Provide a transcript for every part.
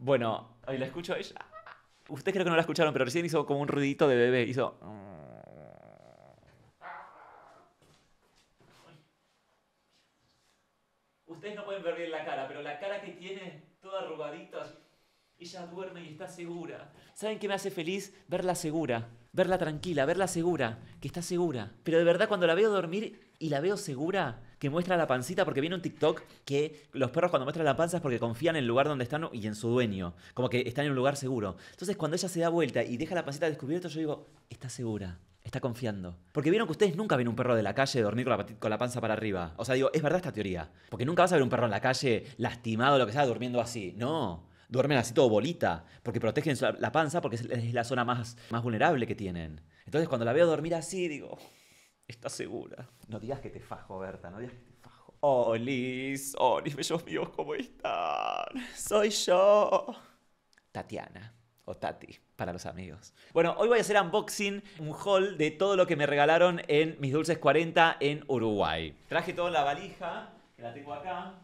Bueno, ahí la escucho. Ella... Ustedes creo que no la escucharon, pero recién hizo como un ruidito de bebé. Hizo. Ustedes no pueden ver bien la cara, pero la cara que tiene, toda arrugadita, ella duerme y está segura. ¿Saben qué me hace feliz? Verla segura, verla tranquila, verla segura, que está segura. Pero de verdad, cuando la veo dormir y la veo segura, que muestra la pancita, porque viene un TikTok que los perros cuando muestran la panza es porque confían en el lugar donde están y en su dueño, como que están en un lugar seguro. Entonces cuando ella se da vuelta y deja la pancita descubierta, yo digo, está segura. Está confiando. Porque vieron que ustedes nunca ven un perro de la calle dormir con la, panza para arriba. O sea, digo, es verdad esta teoría. Porque nunca vas a ver un perro en la calle lastimado, lo que sea, durmiendo así. No duermen así todo bolita, porque protegen la panza porque es la zona más, más vulnerable que tienen. Entonces cuando la veo dormir así, digo, ¿Estás segura? No digas que te fajo, Berta, no digas que te fajo. Oh, Liz, oh, bellos míos, ¿cómo están? Soy yo. Tatiana o Tati para los amigos. Bueno, hoy voy a hacer unboxing, un haul de todo lo que me regalaron en Mis Dulces 40 en Uruguay. Traje todo la valija, que la tengo acá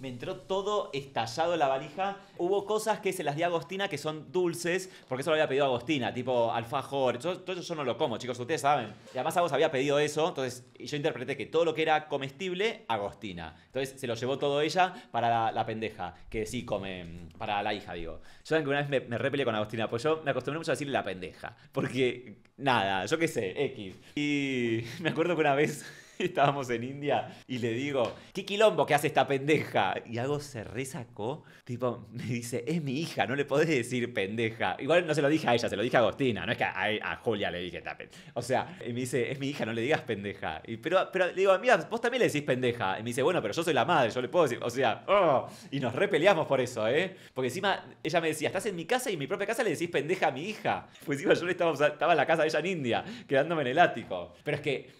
me entró todo estallado la valija. Hubo cosas que se las di a Agostina que son dulces, porque eso lo había pedido Agostina, tipo alfajor. todo eso yo no lo como, chicos, ustedes saben. Y además Agos había pedido eso, entonces yo interpreté que todo lo que era comestible, Agostina. Entonces se lo llevó todo ella para la, pendeja, que sí come, mm, para la hija, digo. Yo que una vez me, repele repelé con Agostina, pues yo me acostumbré mucho a decirle la pendeja, porque nada, yo qué sé, X. Y me acuerdo que una vez estábamos en India y le digo, ¿qué quilombo que hace esta pendeja? Y algo se resacó, tipo, me dice, es mi hija, no le podés decir pendeja. Igual no se lo dije a ella, se lo dije a Agostina, no es que a, Julia le dije tapen. O sea, y me dice, es mi hija, no le digas pendeja. pero, pero le digo, mira, vos también le decís pendeja. Y me dice, bueno, pero yo soy la madre, yo le puedo decir, o sea, oh. y nos repeleamos por eso, ¿eh? Porque encima ella me decía, estás en mi casa y en mi propia casa le decís pendeja a mi hija. Pues encima yo estaba, estaba en la casa de ella en India, quedándome en el ático. Pero es que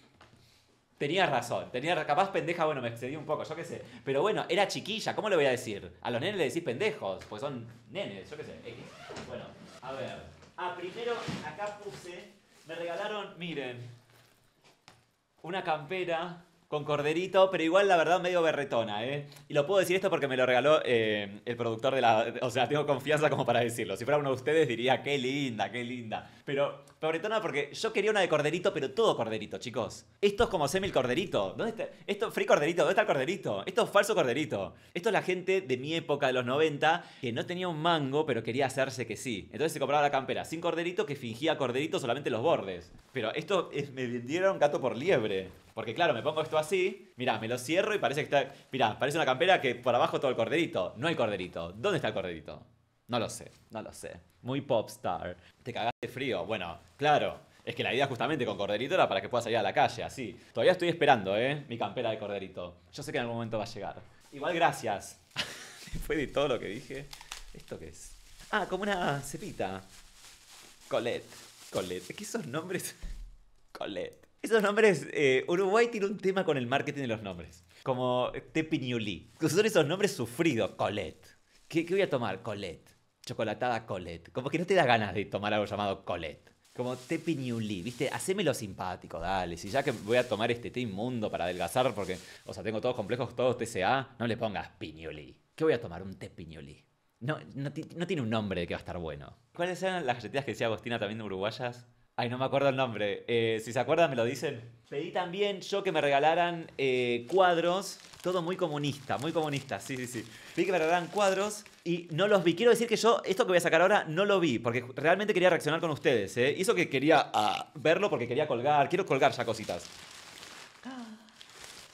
Tenía razón, tenía capaz pendeja, bueno, me excedí un poco, yo qué sé. Pero bueno, era chiquilla, ¿cómo le voy a decir? A los nenes le decís pendejos, pues son nenes, yo qué sé. Bueno, a ver. Ah, primero acá puse, me regalaron, miren, una campera con corderito, pero igual la verdad medio berretona, ¿eh? Y lo puedo decir esto porque me lo regaló eh, el productor de la... O sea, tengo confianza como para decirlo. Si fuera uno de ustedes diría, qué linda, qué linda. Pero berretona porque yo quería una de corderito, pero todo corderito, chicos. Esto es como semi el corderito. ¿Dónde está? Esto free corderito, ¿dónde está el corderito? Esto es falso corderito. Esto es la gente de mi época, de los 90, que no tenía un mango, pero quería hacerse que sí. Entonces se compraba la campera sin corderito que fingía corderito solamente los bordes. Pero esto me vendieron gato por liebre. Porque claro, me pongo esto así, mirá, me lo cierro y parece que está... Mirá, parece una campera que por abajo todo el corderito. No hay corderito. ¿Dónde está el corderito? No lo sé, no lo sé. Muy popstar. Te cagaste frío. Bueno, claro. Es que la idea justamente con corderito era para que pueda salir a la calle, así. Todavía estoy esperando, ¿eh? Mi campera de corderito. Yo sé que en algún momento va a llegar. Igual gracias. Después de todo lo que dije. ¿Esto qué es? Ah, como una cepita. Colette. Colette. ¿Qué son esos nombres. Colette. Esos nombres, eh, Uruguay tiene un tema con el marketing de los nombres. Como Tepiñulí. Son esos nombres sufridos. Colette. ¿Qué, voy a tomar? Colette. Chocolatada Colette. Como que no te da ganas de tomar algo llamado Colette. Como Tepiñulí. Viste, hacémelo simpático, dale. Si ya que voy a tomar este té inmundo para adelgazar, porque, o sea, tengo todos complejos, todos TCA, no le pongas piñulí. ¿Qué voy a tomar? Un té No, no, no tiene un nombre de que va a estar bueno. ¿Cuáles eran las galletitas que decía Agostina también de uruguayas? Ay, no me acuerdo el nombre. Eh, si se acuerdan, me lo dicen. Pedí también yo que me regalaran eh, cuadros. Todo muy comunista, muy comunista, sí, sí, sí. Pedí que me regalaran cuadros y no los vi. Quiero decir que yo, esto que voy a sacar ahora, no lo vi, porque realmente quería reaccionar con ustedes. ¿eh? Hizo que quería ah, verlo porque quería colgar. Quiero colgar ya cositas. Ah,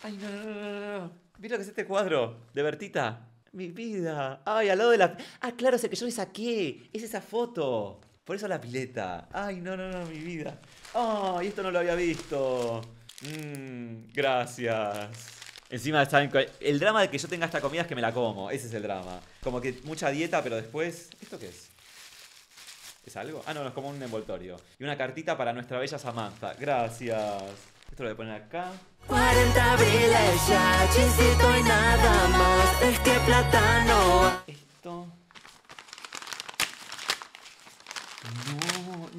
ay, no, no, no, no. Mira lo que es este cuadro de Bertita. Mi vida. Ay, al lado de la. Ah, claro, sé que yo le saqué. Es esa foto. Por eso la pileta. Ay, no, no, no, mi vida. Ay, esto no lo había visto. Mmm, gracias. Encima está el drama de que yo tenga esta comida es que me la como, ese es el drama. Como que mucha dieta, pero después, ¿esto qué es? ¿Es algo? Ah, no, es como un envoltorio. Y una cartita para nuestra bella Samantha. Gracias. Esto lo voy a poner acá. 40 abriles ya, y nada más. Es que plátano.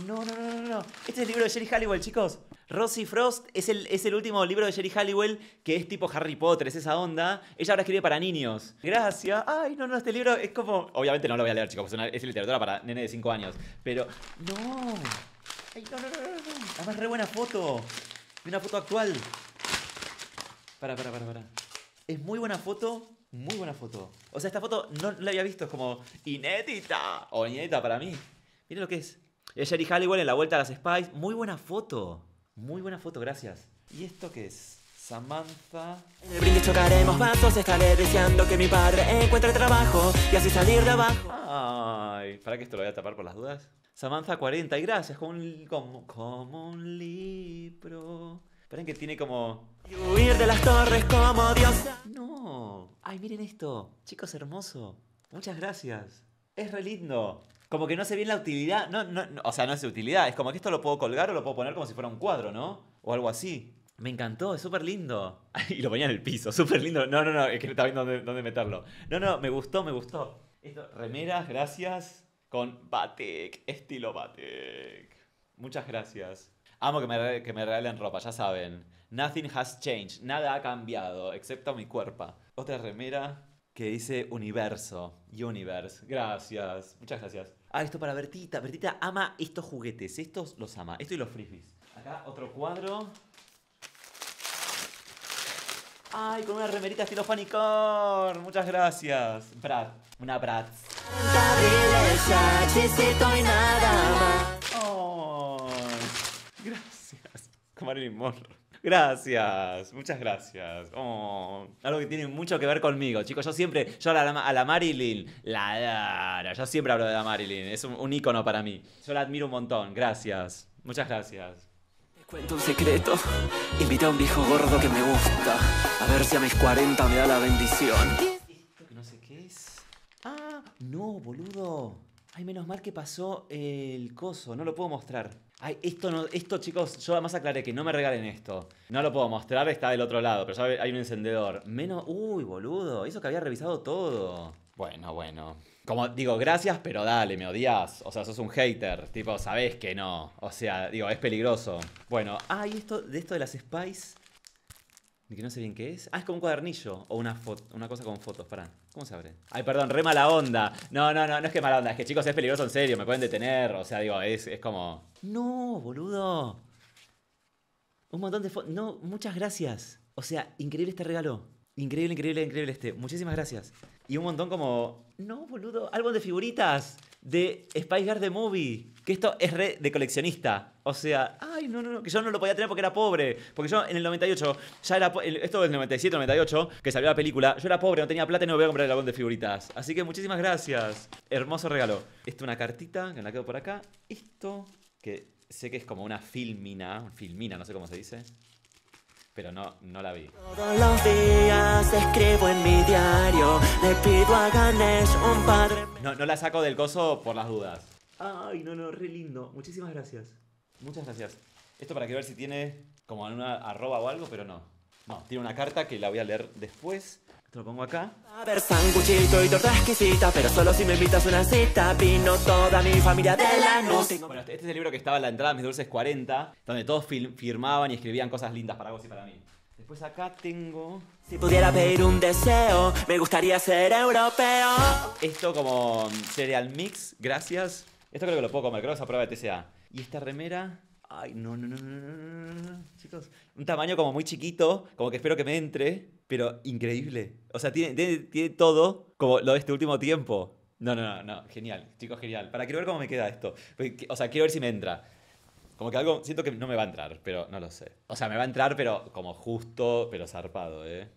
No, no, no, no, no. Este es el libro de Jerry Halliwell, chicos. Rosie Frost es el, es el último libro de Jerry Halliwell que es tipo Harry Potter, es esa onda. Ella ahora escribe para niños. Gracias. Ay, no, no, este libro es como. Obviamente no lo voy a leer, chicos, es literatura para nene de 5 años. Pero. ¡No! ¡Ay, no, no, no, no! Además, re buena foto. Una foto actual. Para, para, para, para. Es muy buena foto, muy buena foto. O sea, esta foto no la había visto, es como inédita. O inédita para mí. Miren lo que es. Es Jerry Halliwell en la vuelta a las Spice. Muy buena foto. Muy buena foto, gracias. ¿Y esto qué es? Samantha. En el brindis chocaremos vasos, estaré deseando que mi padre encuentre trabajo y así salir de abajo. Ay, para que esto lo voy a tapar por las dudas. Samantha 40, y gracias, como un, como, como un libro. Esperen que tiene como... Y huir de las torres como Dios. No. Ay, miren esto. Chicos, hermoso. Muchas gracias. Es re como que no sé bien la utilidad. No, no, o sea, no es utilidad. Es como que esto lo puedo colgar o lo puedo poner como si fuera un cuadro, ¿no? O algo así. Me encantó, es súper lindo. y lo ponía en el piso, súper lindo. No, no, no, es que está viendo dónde, dónde meterlo. No, no, me gustó, me gustó. Esto, remeras, gracias. Con batik, estilo batik. Muchas gracias. Amo que me, que me regalen ropa, ya saben. Nothing has changed, nada ha cambiado, excepto mi cuerpo. Otra remera, que dice universo, universe. Gracias, muchas gracias. Ah, esto para Bertita. Bertita ama estos juguetes, estos los ama, esto y los frisbees. Acá otro cuadro. Ay, con una remerita estilo Fanicorn. Muchas gracias. Brad, una Brad. Oh, gracias. Marilyn Monroe. Gracias, muchas gracias. Oh, algo que tiene mucho que ver conmigo, chicos. Yo siempre, yo a la, Marilyn, la yo siempre hablo de la Marilyn. Es un, icono para mí. Yo la admiro un montón. Gracias, muchas gracias. Cuento un secreto. Invité a un viejo gordo que me gusta. A ver si a mis 40 me da la bendición. ¿Qué No sé qué es. Ah, no, boludo. Ay, menos mal que pasó el coso. No lo puedo mostrar. Ay, esto, no, esto chicos, yo además aclaré que no me regalen esto. No lo puedo mostrar, está del otro lado, pero ya hay un encendedor. Menos... Uy, boludo, eso que había revisado todo. Bueno, bueno. Como digo, gracias, pero dale, me odias. O sea, sos un hater. Tipo, sabés que no. O sea, digo, es peligroso. Bueno, ay, esto de esto de las Spice. Que no sé bien qué es. Ah, es como un cuadernillo o una, foto una cosa con fotos. Pará, ¿cómo se abre? Ay, perdón, re mala onda. No, no, no, no es que mala onda. Es que chicos, es peligroso en serio, me pueden detener. O sea, digo, es, es como. No, boludo. Un montón de fotos. No, muchas gracias. O sea, increíble este regalo. Increíble, increíble, increíble este. Muchísimas gracias. Y un montón como. No, boludo. Álbum de figuritas. De Spice Guard The Movie. Que esto es re de coleccionista. O sea, ay, no, no, no, que yo no lo podía tener porque era pobre. Porque yo en el 98, ya era. Esto del 97, 98, que salió la película. Yo era pobre, no tenía plata y no voy a comprar el álbum de figuritas. Así que muchísimas gracias. Hermoso regalo. es una cartita, que me la quedo por acá. Esto, que sé que es como una filmina. Filmina, no sé cómo se dice. Pero no, no la vi. Todos los días escribo en mi diario. Le pido a Ganesh un padre. No, no la saco del coso por las dudas. Ay, no, no, re lindo. Muchísimas gracias. Muchas gracias. Esto para que ver si tiene como una arroba o algo, pero no. No, tiene una carta que la voy a leer después. Te lo pongo acá. A ver, sanguchito y torta exquisita, pero solo si me invitas una cita. Vino toda mi familia de la noche. Bueno, este, este es el libro que estaba en la entrada de Mis Dulces 40, donde todos firmaban y escribían cosas lindas para vos y para mí. Después acá tengo... Si pudiera pedir un deseo, me gustaría ser europeo. Esto como cereal mix, gracias. Esto creo que lo puedo comer, creo que es a prueba de TCA. Y esta remera. Ay, no, no, no, no, no, chicos. Un tamaño como muy chiquito, como que espero que me entre, pero increíble. O sea, tiene, tiene, todo como lo de este último tiempo. No, no, no, no, genial, chicos, genial. Para quiero ver cómo me queda esto. O sea, quiero ver si me entra. Como que algo, siento que no me va a entrar, pero no lo sé. O sea, me va a entrar, pero como justo, pero zarpado, ¿eh?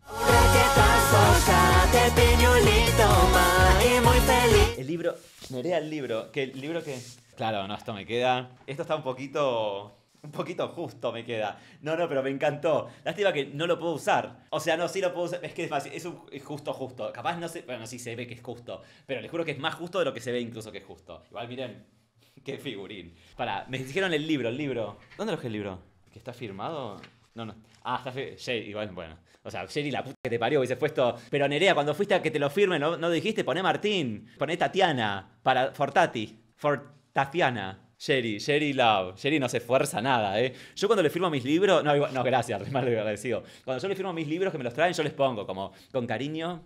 El libro, me el libro, que el libro que Claro, no, esto me queda. Esto está un poquito. Un poquito justo me queda. No, no, pero me encantó. Lástima que no lo puedo usar. O sea, no, sí lo puedo usar. Es que es fácil. Es, justo, justo. Capaz no sé... Bueno, sí se ve que es justo. Pero les juro que es más justo de lo que se ve incluso que es justo. Igual miren. Qué figurín. Para, me dijeron el libro, el libro. ¿Dónde lo es el libro? ¿Que está firmado? No, no. Ah, está firmado. igual, bueno. O sea, Sherry, la puta que te parió, hubiese puesto. Pero Nerea, cuando fuiste a que te lo firme, no, dijiste, poné Martín, poné Tatiana, para Fortati. Fortati. Tatiana, Sherry, Sherry Love. Sherry no se esfuerza nada, ¿eh? Yo cuando le firmo mis libros. No, no gracias, le agradecido. Cuando yo le firmo mis libros que me los traen, yo les pongo como, con cariño,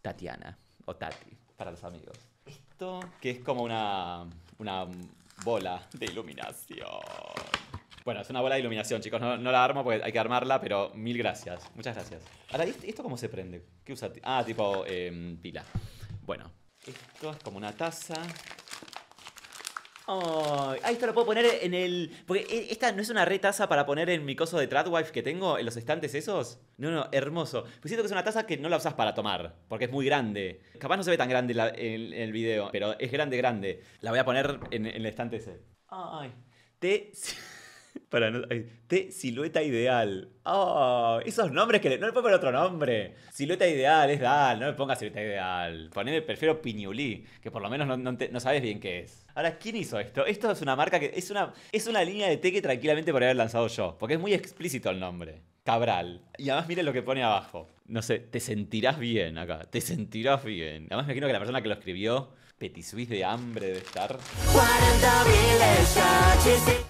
Tatiana o Tati, para los amigos. Esto que es como una, una bola de iluminación. Bueno, es una bola de iluminación, chicos. No, la armo porque hay que armarla, pero mil gracias. Muchas gracias. Ahora, ¿esto cómo se prende? ¿Qué usa? Ah, tipo em, pila. Bueno, esto es como una taza Ay, esto lo puedo poner en el. Porque e, esta no es una re taza para poner en mi coso de Tradwife que tengo, en los estantes esos. No, no, hermoso. Pues siento que es una taza que no la usas para tomar, porque es muy grande. Capaz no se ve tan grande en, el video, pero es grande, grande. La voy a poner en, en el estante ese. Ay, te. Para no, T silueta ideal. Oh, esos nombres que le, no le pongo otro nombre. Silueta ideal es Dal, no me pongas silueta ideal. Poneme, prefiero Piñulí, que por lo menos no, sabes bien qué es. Ahora, ¿quién hizo esto? Esto es una marca que. Es una, es una línea de té que tranquilamente podría haber lanzado yo, porque es muy explícito el nombre. Cabral. Y además miren lo que pone abajo. No sé, te sentirás bien acá. Te sentirás bien. Además me imagino que la persona que lo escribió Petit de hambre de estar.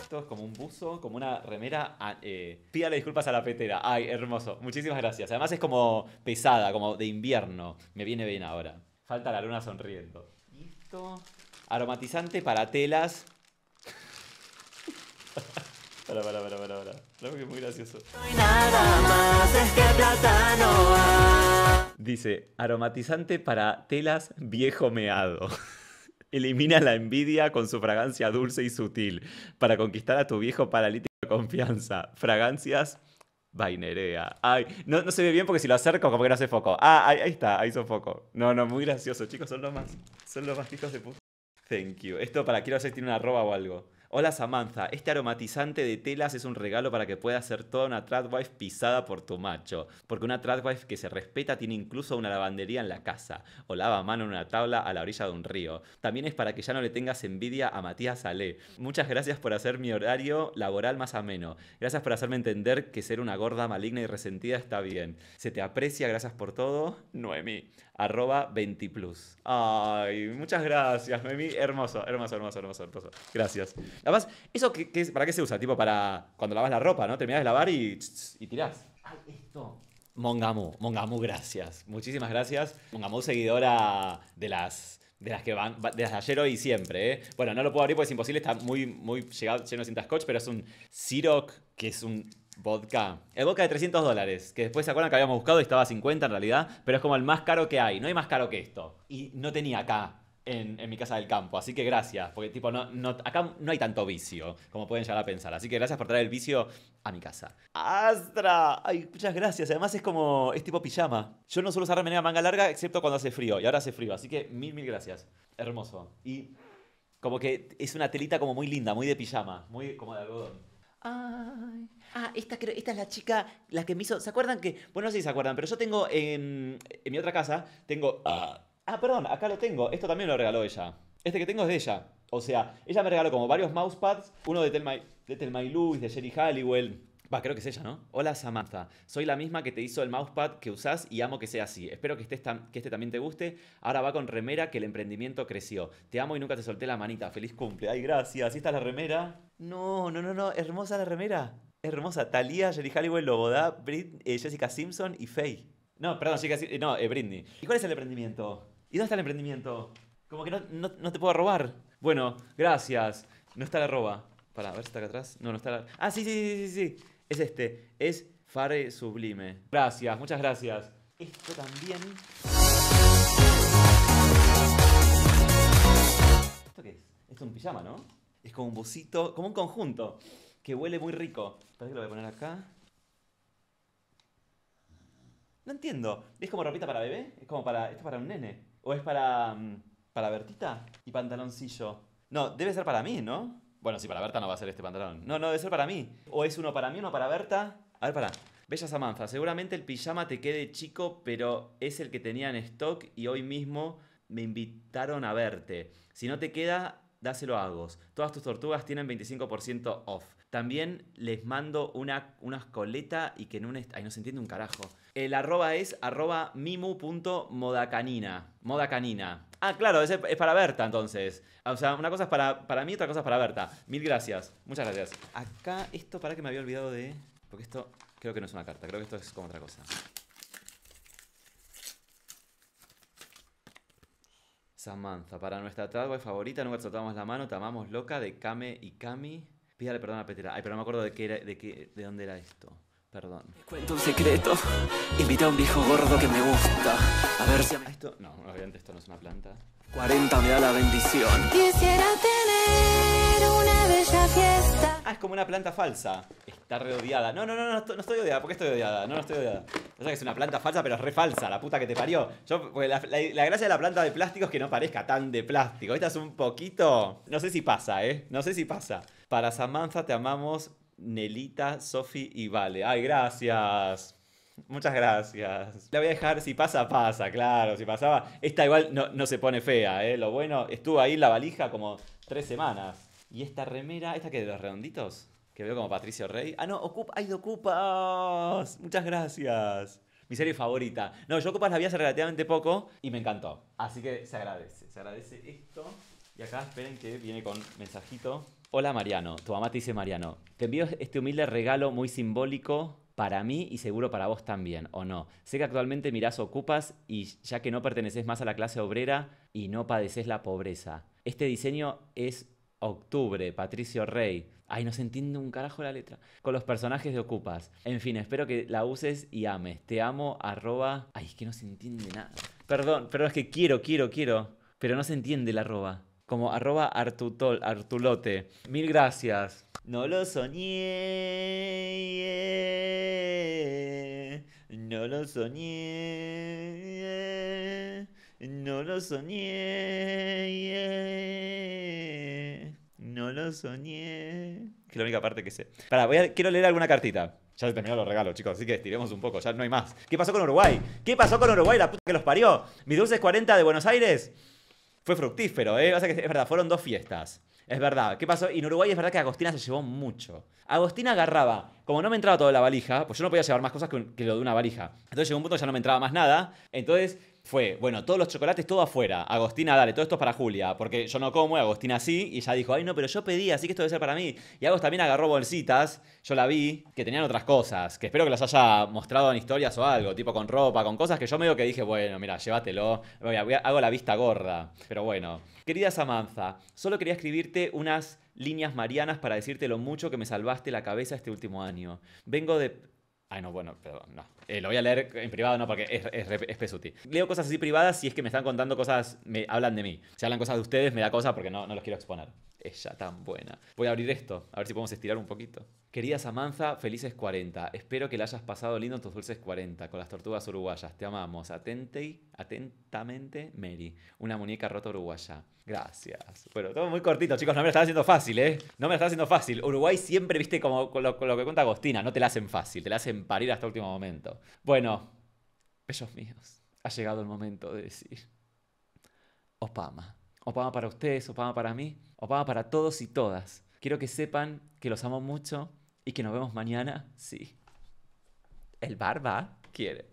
Esto es como un buzo, como una remera. Ah, eh, pídale disculpas a la petera. Ay, hermoso. Muchísimas gracias. Además es como pesada, como de invierno. Me viene bien ahora. Falta la luna sonriendo. Listo. Aromatizante para telas. Para, para, para, para, para. es muy gracioso. No hay nada más, es que Dice, aromatizante para telas viejo meado. Elimina la envidia con su fragancia dulce y sutil para conquistar a tu viejo paralítico de confianza. Fragancias vainerea. Ay, no, no, se ve bien porque si lo acerco como que no hace foco. Ah, ahí, está, ahí hizo foco. No, no, muy gracioso, chicos, son los más. Son los más chicos de puta. Thank you. Esto para quiero hacer tiene una arroba o algo. Hola Samantha, este aromatizante de telas es un regalo para que puedas ser toda una tradwife pisada por tu macho. Porque una tradwife que se respeta tiene incluso una lavandería en la casa, o lava a mano en una tabla a la orilla de un río. También es para que ya no le tengas envidia a Matías Ale. Muchas gracias por hacer mi horario laboral más ameno. Gracias por hacerme entender que ser una gorda maligna y resentida está bien. Se te aprecia, gracias por todo. Noemí, arroba 20 Ay, muchas gracias, Noemí. Hermoso, hermoso, hermoso, hermoso, hermoso. Gracias. Además, ¿eso para qué se usa? Tipo para cuando lavas la ropa, ¿no? Terminás de lavar y, y tirás. Ay, esto. Mongamu, Mongamu, gracias. Muchísimas gracias. Mongamu, seguidora de las de las que van de ayer hoy y siempre. ¿eh? Bueno, no lo puedo abrir porque es imposible, está muy, muy llegado, lleno de cintas scotch, pero es un siroc que es un vodka. El vodka de 300 dólares, que después se acuerdan que habíamos buscado y estaba a 50 en realidad, pero es como el más caro que hay, no hay más caro que esto. Y no tenía acá en, mi casa del campo. Así que gracias, porque tipo, no, no, acá no hay tanto vicio, como pueden llegar a pensar. Así que gracias por traer el vicio a mi casa. ¡Astra! Ay, muchas gracias. Además es como, es tipo pijama. Yo no suelo usar remera manga larga, excepto cuando hace frío, y ahora hace frío. Así que mil, mil gracias. Hermoso. Y como que es una telita como muy linda, muy de pijama, muy como de algodón. Ay. Ah, esta, esta es la chica, la que me hizo. ¿Se acuerdan que.? Bueno, no sé si se acuerdan, pero yo tengo en, en mi otra casa, tengo. Ah, Ah, perdón, acá lo tengo. Esto también lo regaló ella. Este que tengo es de ella. O sea, ella me regaló como varios mousepads. Uno de Telma, de Telma y de Jerry Halliwell. Va, creo que es ella, ¿no? Hola Samantha, soy la misma que te hizo el mousepad que usás y amo que sea así. Espero que, este también te guste. Ahora va con remera que el emprendimiento creció. Te amo y nunca te solté la manita. Feliz cumple. Ay, gracias. ¿Y está la remera? No, no, no, no. Hermosa la remera. Hermosa. Talía, Jerry Halliwell, Lobodá, eh, Jessica Simpson y Faye. No, perdón, Jessica eh, No, eh, Britney. ¿Y cuál es el emprendimiento? ¿Y dónde está el emprendimiento? Como que no, te puedo robar. Bueno, gracias. No está la roba. Para, a ver si está acá atrás. No, no está la. Ah, sí, sí, sí, sí, sí. Es este. Es Fare Sublime. Gracias, muchas gracias. Esto también. ¿Esto qué es? Esto es un pijama, ¿no? Es como un bocito, como un conjunto, que huele muy rico. ¿Para que lo voy a poner acá. No entiendo. ¿Es como ropita para bebé? ¿Es como para. ¿Esto para un nene? ¿O es para, mm, para Bertita? Y pantaloncillo. No, debe ser para mí, ¿no? Bueno, si para Berta no va a ser este pantalón. No, no, debe ser para mí. O es uno para mí, uno para Berta. A ver, para. Bella Samantha, seguramente el pijama te quede chico, pero es el que tenía en stock y hoy mismo me invitaron a verte. Si no te queda, dáselo a Agos. Todas tus tortugas tienen 25% off. También les mando una, una y que no Ay, no se entiende un carajo. El arroba es arroba mimu.modacanina. Moda canina. Ah, claro, es, para Berta entonces. Ah, o sea, una cosa es para, para mí, otra cosa es para Berta. Mil gracias. Muchas gracias. Acá, esto para que me había olvidado de... Porque esto creo que no es una carta, creo que esto es como otra cosa. Samantha, para nuestra tradway favorita nunca soltamos la mano, tamamos loca de Kame y Kami. Pídale perdón a Petera. Ay, pero no me acuerdo de qué era, de qué, de dónde era esto. Perdón. cuento un secreto. Invita a un viejo gordo que me gusta. A ver si. A esto. No, obviamente esto no es una planta. 40 me da la bendición. Quisiera tener una bella fiesta. Ah, es como una planta falsa. Está re odiada. No, no, no, no, no estoy odiada. ¿Por qué estoy odiada? No, no estoy odiada. O sea que es una planta falsa, pero es re falsa, la puta que te parió. Yo, la, gracia de la planta de plástico es que no parezca tan de plástico. Esta es un poquito. No sé si pasa, ¿eh? No sé si pasa. Para Samantha te amamos, Nelita, Sofi y Vale. Ay, gracias. Muchas gracias. La voy a dejar, si pasa, pasa, claro, si pasaba. Esta igual no, se pone fea, ¿eh? Lo bueno, estuvo ahí en la valija como tres semanas. Y esta remera, ¿esta que de los redonditos? que veo como Patricio Rey. Ah, no, Ocupa, ¡ay, de Ocupas! Muchas gracias. Mi serie favorita. No, yo Ocupas la vi hace relativamente poco y me encantó. Así que se agradece, se agradece esto. Y acá esperen que viene con mensajito. Hola Mariano, tu mamá te dice Mariano. Te envío este humilde regalo muy simbólico para mí y seguro para vos también, ¿o no? Sé que actualmente mirás Ocupas y ya que no perteneces más a la clase obrera y no padeces la pobreza. Este diseño es Octubre, Patricio Rey. Ay, no se entiende un carajo la letra. Con los personajes de Ocupas. En fin, espero que la uses y ames. Te amo, arroba. Ay, es que no se entiende nada. Perdón, pero es que quiero, quiero, quiero. Pero no se entiende la arroba. Como arroba artutol, artulote. Mil gracias. No lo soñé. No lo soñé. No lo soñé lo soñé. Que es la única parte que sé. para voy quiero leer alguna cartita. Ya se terminaron los regalos, chicos, así que estiremos un poco, ya no hay más. ¿Qué pasó con Uruguay? ¿Qué pasó con Uruguay? La puta que los parió. Mis dulces 40 de Buenos Aires fue fructífero, ¿eh? que es verdad, fueron dos fiestas. Es verdad. ¿Qué pasó? Y en Uruguay es verdad que Agostina se llevó mucho. Agostina agarraba, como no me entraba toda la valija, pues yo no podía llevar más cosas que, que lo de una valija. Entonces llegó un punto que ya no me entraba más nada. Entonces fue, bueno, todos los chocolates, todo afuera. Agostina, dale, todo esto es para Julia, porque yo no como, y Agostina sí, y ya dijo, ay no, pero yo pedí, así que esto debe ser para mí. Y Agostina también agarró bolsitas, yo la vi, que tenían otras cosas, que espero que las haya mostrado en historias o algo, tipo con ropa, con cosas que yo medio que dije, bueno, mira, llévatelo, hago la vista gorda. Pero bueno, querida Samanza, solo quería escribirte unas líneas marianas para decirte lo mucho que me salvaste la cabeza este último año. Vengo de Ay, no, bueno, perdón, no. Eh, lo voy a leer en privado, no, porque es, es, pesuti. Leo cosas así privadas si es que me están contando cosas, me hablan de mí. Si hablan cosas de ustedes, me da cosa porque no, no los quiero exponer ella tan buena. Voy a abrir esto, a ver si podemos estirar un poquito. Querida Samanza, felices 40. Espero que la hayas pasado lindo en tus dulces 40 con las tortugas uruguayas. Te amamos. Atente, atentamente, Mary. Una muñeca rota uruguaya. Gracias. Bueno, todo muy cortito, chicos. No me lo estás haciendo fácil, ¿eh? No me lo estás haciendo fácil. Uruguay siempre, viste, como con lo, que cuenta Agostina. No te la hacen fácil, te la hacen parir hasta el último momento. Bueno, bellos míos. Ha llegado el momento de decir. Opama. Opama para ustedes, Opama para mí, Opama para todos y todas. Quiero que sepan que los amo mucho y que nos vemos mañana. Sí. El barba quiere.